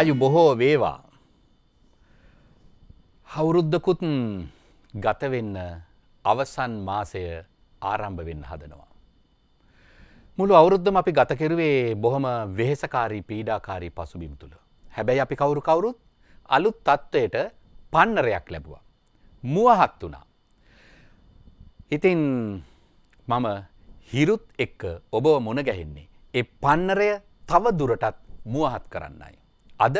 ආයු බොහෝ වේවා. හවුරුද්දකුත් ගතවෙන්න අවසන් මාසය ආරම්භ වෙන්න හදනවා. මුළු අවුරුද්ධම අපි ගතකෙරුවේ බොහොම වෙහෙසකාරී පීඩාකාරී පසුබිම් තුළ. හැබැයි අපි කවුරු කවුරුත් අලුත් තත්ත්වයට පන්නරයක් ලැබවා. මුවහත් වුණා. ඉතින් මම හිරුත් එක්ක ඔබව මොන ගැහෙන්නේ. ඒ පන්නරය තව දුරටත් මුවහත් කරන්නයි. අද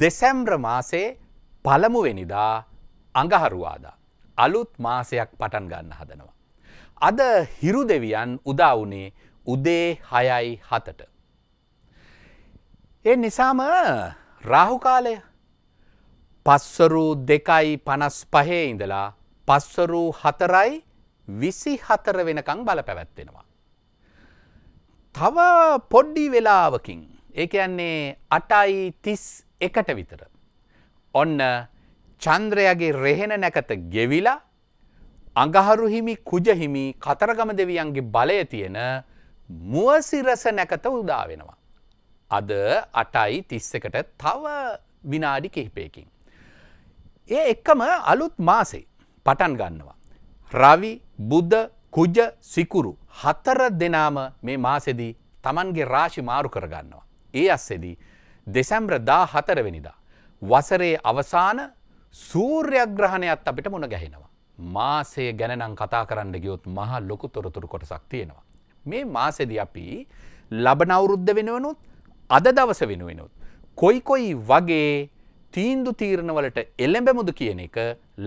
දෙසැම්්‍ර මාසේ පළමුවෙනිදා අඟහරුවාදා. අලුත් මාසයක් පටන් ගන්න හදනවා. අද හිරු දෙවියන් උදාවනේ උදේ හයයි හතට. ඒ නිසාම රාහුකාලය පස්සරූ දෙකයි පනස් පහේ ඉඳලා පස්සරූ හතරයි විසි හතර වෙනකං බල පැවැත්වෙනවා. තව පොඩ්ඩි වෙලාවකින් ඒ කියන්නේ අටයි තිස් එකට විතර. ඔන්න චන්ද්‍රයගේ රෙහෙන නැකත ගෙවිලා අඟහරුහිමි කුජහිමි කතරගම දෙවියන්ගේ බලය තියෙන මුවසිරස නැකත උදා වෙනවා. අද අටයි තිස්සකට තව විනාඩි කිහිපයකින්. ඒ එක්කම අලුත් මාසේ පටන් ගන්නවා. රවි බුද්ධ කුජ සිකුරු හතර දෙනාම මේ මාසෙදී තමන්ගේ රාශි මාරු කරගන්නවා. ඒ අස්සෙදී දෙසැම්බ්‍ර දා හතරවෙනිදා. වසරේ අවසාන සූර්යග්‍රහණයත් අපිට මුණ ගැහෙනවා. මාසය ගැනනම් කතා කරන්න ගියොත් මහා ලොකු තොරතුරු කොටසක් තියෙනවා. මේ මාසෙද අපි ලබන අවුරුද්ධ වෙනුවනුත් අද දවස වෙනුවෙනුත්. කොයි කොයි වගේ තීන්දු තීරණවලට එළඹැමුද කියන එක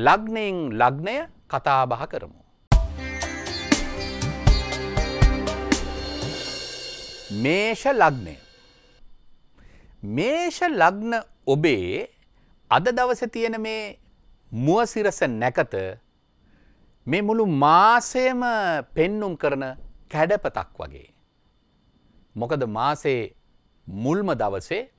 ලග්නයෙන් ලග්නය කතාබහ කරමු. මේෂ ලග්නය මේෂ ලග්න ඔබේ අද දවස තියෙන මේ මුවසිරස නැකත මේ මුළු මාසයම පෙන්නුම් කරන කැඩපතක් වගේ. මොකද මාසේ මුල්ම දවසේ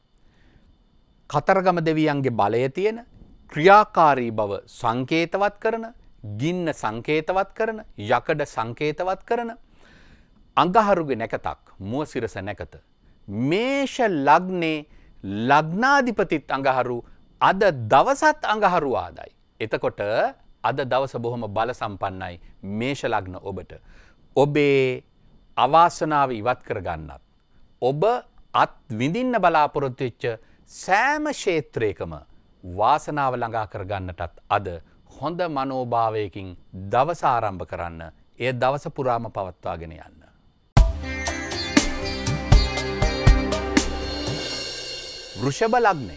කතරගම දෙවියන්ගේ බලය තියෙන ක්‍රියාකාරී බව සංකේතවත් කරන ගින්න සංකේතවත් කරන යකඩ සංකේතවත් කරන අඟහරුගේ නැකතක් මුවසිරස නැකත මේෂ ලග්නේ ලග්නාධිපතිත් අඟහරු අද දවසත් අඟහරු ආදයි. එතකොට අද දවස බොහොම බල සම්පන්නයි මේෂ ලග්න ඔබට. ඔබේ අවාසනාව ඉවත් කරගන්නත්. ඔබ අත් විඳින්න බලාපොරොත්තුවෙච්ච සෑම ශේත්‍රයකම වාසනාව ළඟා කරගන්නටත් අද හොඳ මනෝභාවයකින් දවස ආරම්භ කරන්න එය දවස පුරාම පවත්වාගෙන යන්න. වෘෂභ ලග්නය.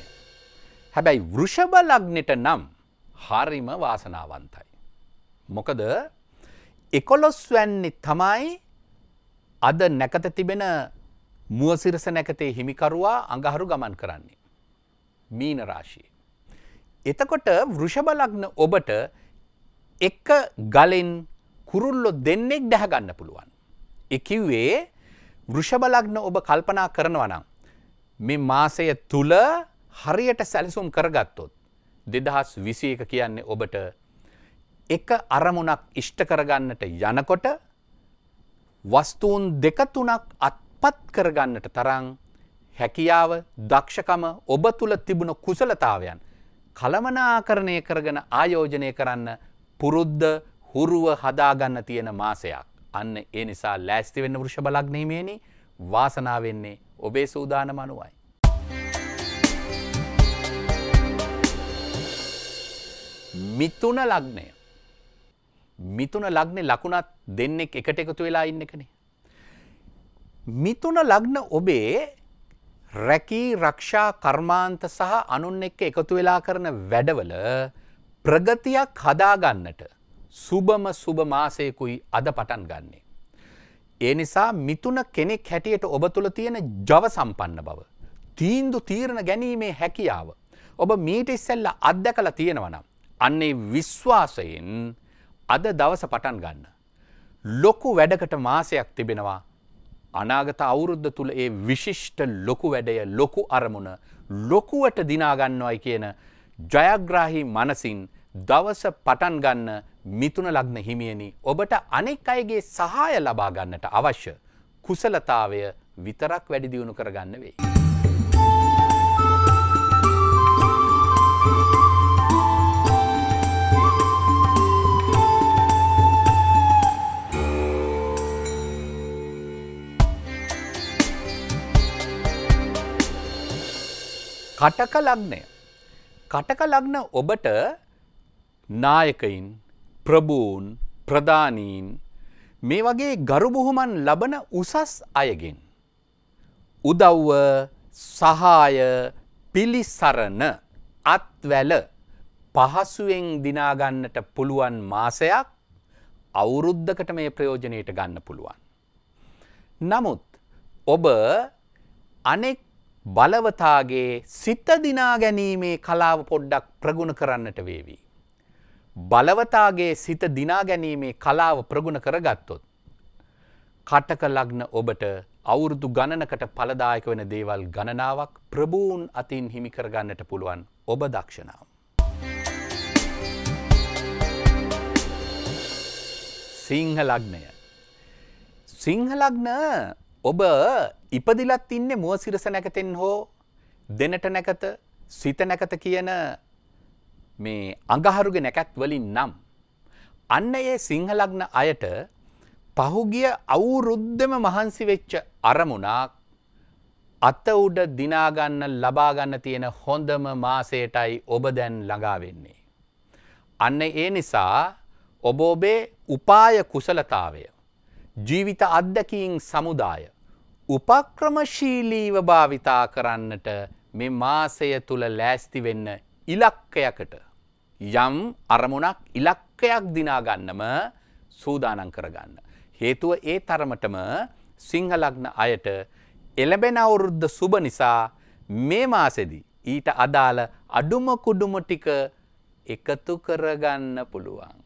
හැබැයි වෘෂභ ලග්නෙට නම් හරිම වාසනාවන්තයි. මොකද එකොලොස්වැන්නේ තමයි අද නැකත තිබෙන මුවසිරස නැකතේ හිමිකරුවා අඟහරු ගමන් කරන්නේ. මීන රාශී. එතකොට වෘෂභලග්න ඔබට එක ගලෙන් කුරුල්ලො දෙන්නෙක් දැහගන්න පුළුවන්. එකකිව්වේ වෘෂභලග්න ඔබ කල්පනා කරනවනම්. මේ මාසය තුළ හරියට සැලසුම් කරගත්තොත් දෙදහස් විසි එක කියන්නේ ඔබට එක අරමුණක් ඉෂ්ට කරගන්නට යනකොට වස්තුූන් දෙක තුනක් අත්පත් කරගන්නට තරං හැකියාව දක්ෂකම ඔබ තුළ තිබුණ කුසලතාවයන් කළමනාකරණය කරගෙන ආයෝජනය කරන්න පුරුද්ධ හුරුව හදාගන්න තියෙන මාසයක් අන්න ඒ නිසා ලෑස්තිවෙන්න වෘෂ බලක් නීමේනි වාසනාවෙන්නේ ඔබේ සූදාන මනුවයි. මිතුන ලග්නය. මිතුන ලග්නේ ලකුණත් දෙන්නෙක් එකට එකතු වෙලා ඉන්න එකනේ. මිතුන ලග්න ඔබේ රැකී රක්ෂා කර්මාන්ත සහ අනුන් එක්ක එකතු වෙලා කරන වැඩවල ප්‍රගතියක් හදාගන්නට සුබම සුබ මාසයකුයි අද පටන් ගන්නේ. ඒ නිසා මිතුන කෙනෙක් හැටියට ඔබ තුළ තියෙන ජව සම්පන්න බව. තීන්දු තීරණ ගැනීමේ හැකියාව. ඔබ මීට ඉස්සෙල්ල අත්දැකලා තියෙනවනම්. අන්නේ විශ්වාසයෙන් අද දවස පටන් ගන්න. ලොකු වැඩකට මාසයක් තිබෙනවා අනාගත අවුරුද්ධ තුළ ඒ විශිෂ්ට ලොකු වැඩය ලොකු අරමුණ ලොකුවට දිනාගන්නවයි කියන ජයග්‍රාහි මනසින් දවස පටන් ගන්න මිතුන ලග්න හිමියනි ඔබට අනෙක් අයගේ සහාය ලබා ගන්නට අවශ්‍ය කුසලතාවය විතරක් වැඩි දියුණු කරගන්න වෙයි. කටක ලග්නය. කටක ලග්න ඔබට නායකයින් ප්‍රභූන් ප්‍රධානීන් මේ වගේ ගරුබුහුමන් ලබන උසස් අයගෙන්. උදව්ව සහාය පිලිසරණ අත්වැල පහසුවෙන් දිනාගන්නට පුළුවන් මාසයක් අවුරුද්ධකට මේ ප්‍රයෝජනයට ගන්න පුළුවන්. නමුත් ඔබ අනෙක් බලවතාගේ සිත දිනා ගැනීමේ කලාව පොඩ්ඩක් ප්‍රගුණ කරන්නට වේවි. බලවතාගේ සිත දිනා ගැනීමේ කලාව ප්‍රගුණ කරගත්තොත්. කටක ලග්න ඔබට අවුරුදු ගණනකට පලදායක වෙන දේවල් ගණනාවක් ප්‍රභූන් අතින් හිමිකරගන්නට පුළුවන් ඔබ දක්ෂනාව. සිංහලග්නය. සිංහලග්න ඔබ ඉපදිලත් ඉන්නේ මුව සිරස නැකතෙන් හෝ දෙනට නැකත සිත නැකත කියන මේ අඟහරුග නැකැත් වලින් නම්. අන්න ඒ සිංහලග්න අයට පහුගිය අවුරුද්ධම මහන්සි වෙච්ච අරමුණක් අත උඩ දිනාගන්න ලබාගන්න තියෙන හොඳම මාසයටයි ඔබ දැන් ළඟාවෙන්නේ. අන්න ඒ නිසා ඔබ ඔබේ උපාය කුසලතාවය. ජීවිත අත්දැකීන් සමුදාය උපක්‍රමශීලීව භාවිතා කරන්නට මෙ මාසය තුළ ලෑස්ති වෙන්න ඉලක්කයකට. යම් අරමුණක් ඉලක්කයක් දිනාගන්නම සූදානන් කරගන්න. හේතුව ඒ තරමටම සිංහලග්න අයට එළබෙන අවුරුද්ධ සුබ නිසා මේ මාසෙදී ඊට අදාළ අඩුම කුඩුම ටික එකතු කරගන්න පුළුවන්.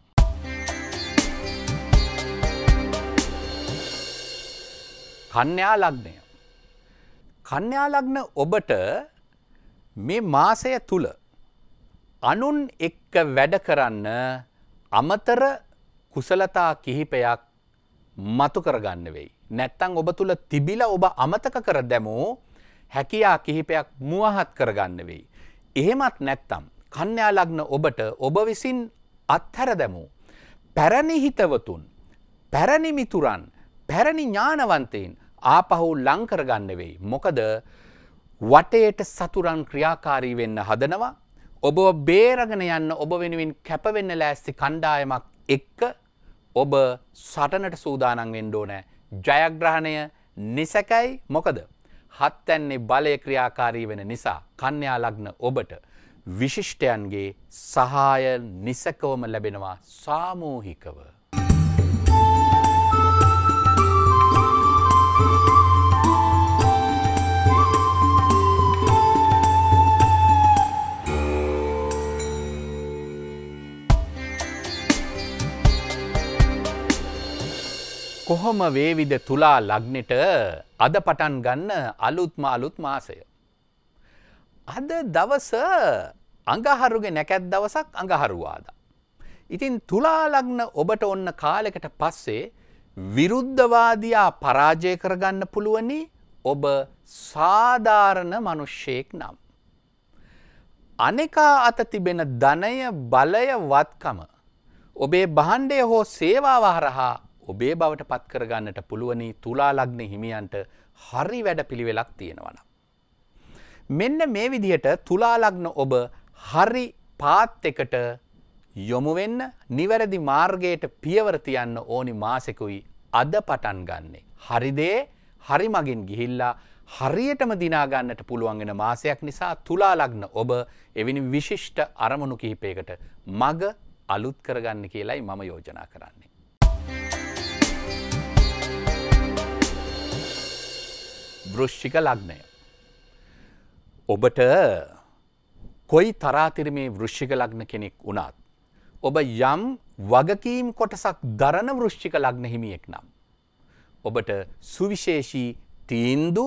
කන්‍යා ලග්නය. කන්‍යා ලග්න ඔබට මේ මාසය තුල අනුන් එක්ක වැඩ කරන්න අමතර කුසලතා කිහිපයක් මතු කරගන්න වෙයි. නැත්තං ඔබ තුළ තිබිල ඔබ අමතක කර දැමෝ හැකියා කිහිපයක් මුවහත් කරගන්න වෙයි. එහෙමත් නැත්තම් කන්‍යා ලග්න ඔබට ඔබ විසින් අත්හැර දැමූ. පැරණි හිතවතුන් පැරණි මිතුරන් පැරණි ඥානවන්තයෙන් ආපහු ලංකරගන්න වෙයි. මොකද වටේට සතුරන් ක්‍රියාකාරී වෙන්න හදනවා. ඔබ බේරගෙන යන්න ඔබ වෙනුවෙන් කැපවෙන්න ලෑස්ති කණ්ඩායමක් එක්ක ඔබ සටනට සූදානන් වෙන්ඩෝනෑ. ජයග්‍රහණය නිසැකැයි මොකද. හත්තැන්නේ බලය ක්‍රියාකාරී වෙන නිසා කන්‍යා ලග්න ඔබට විශිෂ්ටයන්ගේ සහාය නිසකවම ලැබෙනවා සාමූහිකව. කොහොම වේවිද තුලා ලග්නෙට අද පටන් ගන්න අලුත්ම අලුත් මාසය. අද දවස අඟහරුගේ නැකැත් දවසක් අඟහරුවාද. ඉතින් තුලාලග්න ඔබට ඔන්න කාලෙකට පස්සේ විරුද්ධවාදයා පරාජය කරගන්න පුළුවනි ඔබ සාධාරණ මනුෂ්‍යයෙක් නම්. අනෙකා අත තිබෙන ධනය බලය වත්කම ඔබේ බහන්්ඩය හෝ සේවාවහරහා ඔබේ බවට පත්කරගන්නට පුළුවනි තුලාලග්න හිමියන්ට හරි වැඩ පිළිවෙලක් තියෙනවන. මෙන්න මේ විදිහට තුලාලග්න ඔබ හරි පාත් එකට යොමුවෙන්න නිවැරදි මාර්ගයට පියවරතියන්න ඕනි මාසෙකුයි අද පටන් ගන්නේ. හරිදේ හරි මගින් ගිහිල්ලා හරියටම දිනාගන්නට පුළුවන්ගෙන මාසයක් නිසා තුලාලග්න ඔබ එවිනි විශිෂ්ට අරමුණු කිහිපයකට මග අලුත් කරගන්න කියලයි මම යෝජනා කරන්නේ. වෘෂ්ෂික ලග්නය. ඔබට කොයි තරාතිර මේ වෘෂ්ෂික ලග්න කෙනෙක් වුණත්. ඔබ යම් වගකීම් කොටසක් දරන වෘෂ්ෂික ලග්න හිමියෙක් නම්. ඔබට සුවිශේෂී තීන්දු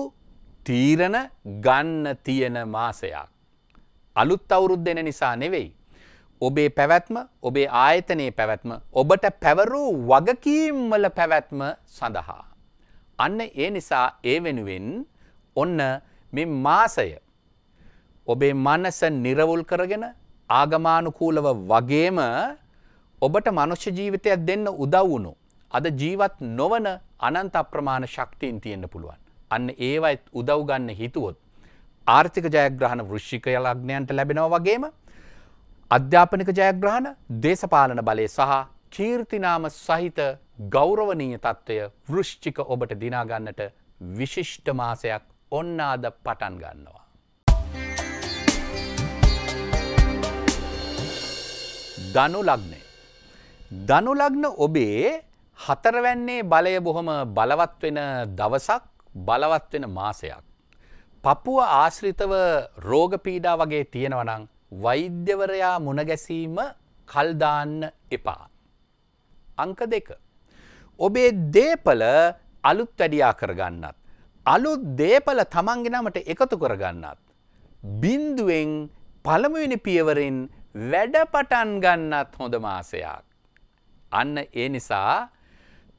තීරණ ගන්න තියෙන මාසයක්. අලුත් අවුරුද් දෙන නිසා නෙවෙයි. ඔබේ පැවැත්ම ඔබේ ආයතනයේ පැවැත්ම ඔබට පැවරූ වගකීම්වල පැවැත්ම සඳහා. අන්න ඒ නිසා ඒ වෙනුවෙන් ඔන්න මේ මාසය ඔබේ මනස නිරවුල් කරගෙන ආගමානුකූලව වගේම ඔබට මනුෂ්‍ය ජීවිතයක් දෙන්න උදව් වුණු. අද ජීවත් නොවන අනන්ත අප්‍රමාණ ශක්තියින් තියෙන්න පුළුවන්. අන්න ඒවයිත් උදව් ගන්න හිතුවොත්. ආර්ථික ජයග්‍රහණ වෘෂ්ෂිකය ලග්නයන්ට ලැබෙනව වගේම අධ්‍යාපනික ජයග්‍රහණ දේශපාලන බලය සහ කීර්තිනාම සහිත ගෞරවනීය තත්ත්වය වෘෂ්චික ඔබට දිනාගන්නට විශිෂ්ට මාසයක් ඔන්න අද පටන් ගන්නවා. ධනු ලග්නය. ධනු ලග්න ඔබේ හතරවැන්නේ බලය බොහොම බලවත් වෙන දවසක් බලවත් වෙන මාසයක්. පපුුව ආශ්‍රිතව රෝග පීඩා වගේ තියෙනවනං වෛද්‍යවරයා මුණගැසීම කල්දාන්න එපා. අංක දෙක. ඔබේ දේපල අලුත් වැඩියා කරගන්නත්. අලුත් දේපල තමන්ගෙනමට එකතු කරගන්නත්. බින්දුවෙන් පළමුවෙන පියවරෙන් වැඩපටන් ගන්නත් හොඳ මාසයක්. අන්න ඒ නිසා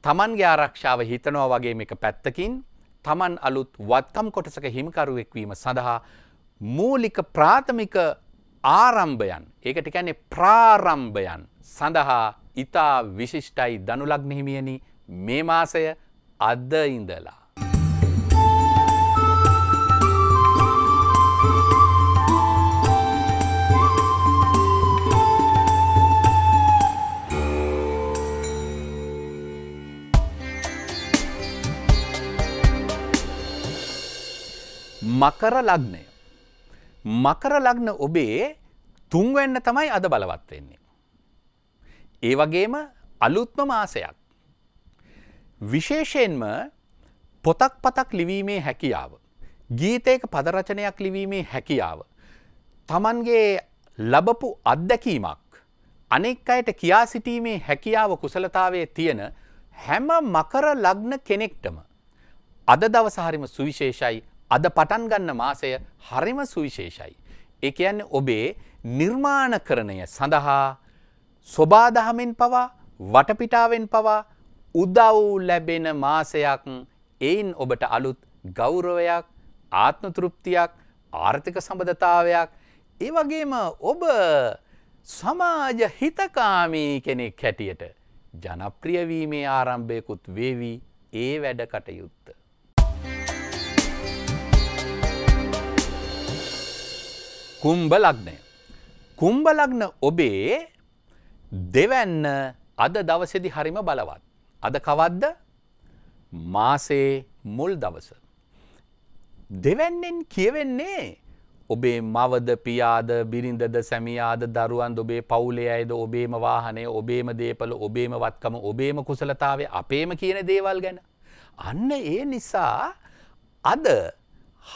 තමන්ගේ ආරක්ෂාව හිතනවා වගේ එක පැත්තකින් තමන් අලුත් වත්කම් කොටසක හිමිකරුවෙක්වීම සඳහා මූලික ප්‍රාථමික ආරම්භයන් ඒකට කියන්නේ ප්‍රාරම්භයන් සඳහා ඉතා විශිෂ්ටයි දනුලග්නහිමියනි මේ මාසය අද ඉඳලා. මකර ලග්නය. මකර ලග්න ඔබේ තුන්වෙන්න තමයි අද බලවත් වෙන්නේ. ඒ වගේම අලුත්ම මාසයක්. විශේෂයෙන්ම පොතක් පතක් ලිවීමේ හැකියාව. ගීතයක පදරචනයක් ලිවීමේ හැකියාව. තමන්ගේ ලබපු අත්දැකීමක් අනෙක් අයට කියා සිටීමේ හැකියාව කුසලතාවේ තියෙන හැම මකර ලග්න කෙනෙක්ටම. අද දවසහරිම සුවිශේෂයි අද පටන් ගන්න මාසය හරිම සුවිශේෂයි. එක යන්න ඔබේ නිර්මාණ කරණය සඳහා ස්වබාදහමෙන් පවා වටපිටාවෙන් පවා උදව් ලැබෙන මාසයක් එයින් ඔබට අලුත් ගෞරවයක් ආත්මතෘප්තියක් ආර්ථික සබඳතාවයක් ඒ වගේම ඔබ සමාජ හිතකාමී කෙනෙක් හැටියට ජනප්‍රියවීමේ ආරම්භයකුත් වේවී ඒ වැඩ කටයුත්ත. කුම්භ ලග්නය. කුම්භ ලග්න ඔබේ දෙවැන්න අද දවසෙදි හරිම බලවත්. අද කවද්ද මාසේ මුල් දවස. දෙවැන්නෙන් කියවෙන්නේ ඔබේ මවද පියාද බිරිඳද සැමියාද දරුවන් ඔබේ පවුලේ අයද ඔබේම වාහනේ ඔබේම දේපල ඔබේම වත්කම ඔබේම කුසලතාවේ අපේම කියන දේවල් ගැන. අන්න ඒ නිසා අද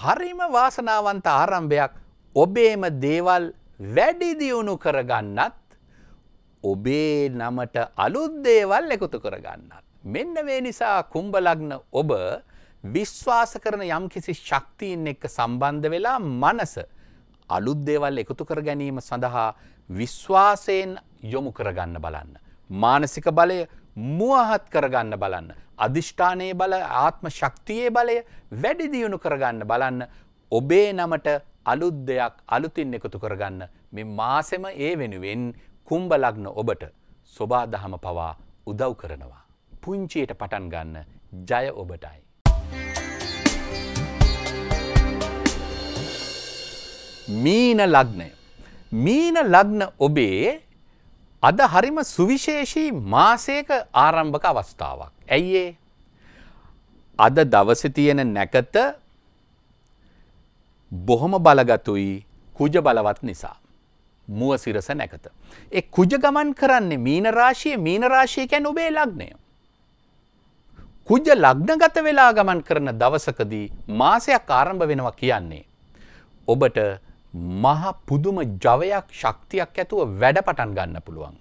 හරිම වාසනාවන්ත ආරම්භයක් ඔබේම දේවල් වැඩිදියුණු කරගන්නත් ඔබේ නමට අලුද්දේවල් එකතු කරගන්නත්. මෙන්න මේ නිසා කුම්ඹලග්න ඔබ විශ්වාස කරන යම්කිසි ශක්තියෙන් එක්ක සම්බන්ධ වෙලා මනස අලුද්දේවල් එකතු කර ගැනීම සඳහා විශ්වාසයෙන් යොමු කරගන්න බලන්න. මානසික බලය මුවහත් කරගන්න බලන්න. අධිෂ්ඨානයේ බල ආත්ම ශක්තියේ බලය වැඩි දියුණු කරගන්න බලන්න ඔබේ නමට අලුත් දෙයක් අලුතින් එකතු කරගන්න මේ මාසෙම ඒ වෙනුවෙන් කුම්බ ලග්න ඔබට සොබා දහම පවා උදව් කරනවා. පුංචියට පටන් ගන්න ජය ඔබටයි. මීන ලග්නය. මීන ලග්න ඔබේ අද හරිම සුවිශේෂී මාසයක ආරම්භක අවස්ථාවක්. ඇයිඒ. අද දවස තියෙන නැකත බොහොම බලගතුයි කුජ බලවත් නිසා. මුවසිරස නැකත. එ කුජ ගමන් කරන්නේ මීනරාශිය මීනරාශය කැන් ඔබේ ලක්නය. කුජ ලග්නගත වෙලා ගමන් කරන දවසකදී මාසයක් ආරම්භ වෙනවා කියන්නේ. ඔබට මහ පුදුම ජවයක් ශක්තියක් ඇතුව වැඩ පටන් ගන්න පුළුවන්.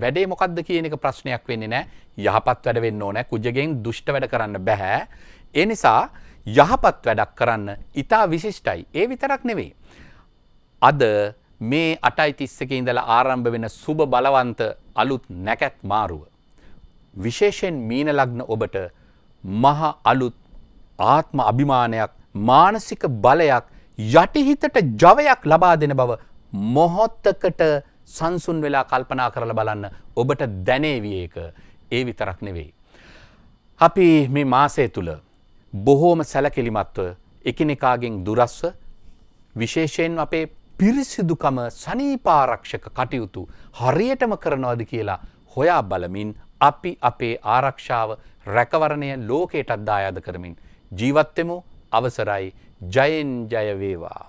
වැඩේ මොකක්ද කියන එක ප්‍රශ්නයක් වෙන්නේ නෑ යහපත් වැඩ වෙන්න ඕනෑ කුජගෙන් දුෂ්ට වැඩ කරන්න බැහැ. ඒ නිසා යහපත් වැඩක් කරන්න ඉතා විශිෂ්ටයි ඒ විතරක් නෙවෙයි. අද මේ අටයි තිස්සක ඉඳලා ආරම්භ වෙන සුබ බලවන්ත අලුත් නැකැත් මාරුව. විශේෂයෙන් මීන ලග්න ඔබට මහ අලුත් ආත්ම අභිමානයක් මානසික බලයක් යටිහිතට ජවයක් ලබා දෙන බව මොහොත්තකට සංසුන් වෙලා කල්පනා කරලා බලන්න ඔබට දැනේවියක ඒ විතරක් නෙවෙයි. අපි මේ මාසය තුළ බොහෝම සැලකිලිමත්ව එකිනෙකාගෙන් දුරස්ව විශේෂයෙන් අපේ පිරිසිදුකම සනීපාරක්ෂක කටයුතු හරියටම කරනවද කියලා හොයා බලමින් අපි අපේ ආරක්ෂාව රැකවරණය ලෝකයටත් දායාද කරමින් ජීවත්තෙමු අවසරයි ජයෙන් ජයවේවා.